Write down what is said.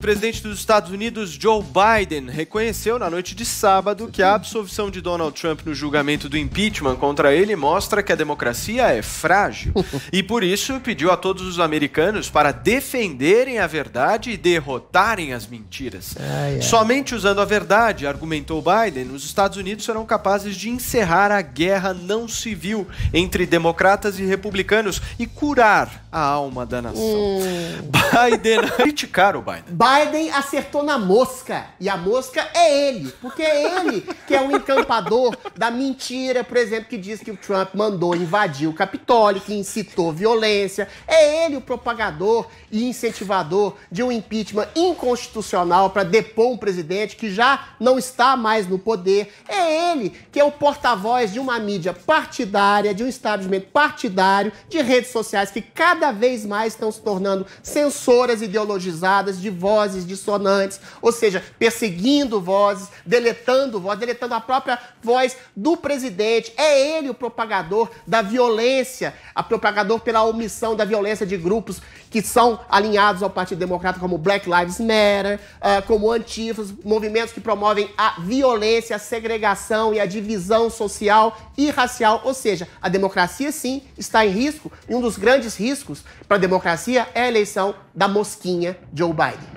O presidente dos Estados Unidos, Joe Biden, reconheceu na noite de sábado que a absolvição de Donald Trump no julgamento do impeachment contra ele mostra que a democracia é frágil. E por isso pediu a todos os americanos para defenderem a verdade e derrotarem as mentiras. Somente usando a verdade, argumentou Biden, os Estados Unidos serão capazes de encerrar a guerra não civil entre democratas e republicanos e curar a alma da nação. Hum. Biden. Criticaram o Biden. Biden acertou na mosca. E a mosca é ele. Porque é ele que é o um encampador da mentira, por exemplo, que diz que o Trump mandou invadir o Capitólio, que incitou violência. É ele o propagador e incentivador de um impeachment inconstitucional para depor um presidente que já não está mais no poder. É ele que é o porta-voz de uma mídia partidária, de um estabelecimento partidário, de redes sociais que cada vez mais estão se tornando censores emissoras ideologizadas de vozes dissonantes, ou seja, perseguindo vozes, deletando vozes, deletando a própria voz do presidente. É ele o propagador da violência, a propagador pela omissão da violência de grupos que são alinhados ao Partido Democrata, como Black Lives Matter, ah, como antifas, movimentos que promovem a violência, a segregação e a divisão social e racial. Ou seja, a democracia sim está em risco, e um dos grandes riscos para a democracia é a eleição da mosquinha Joe Biden.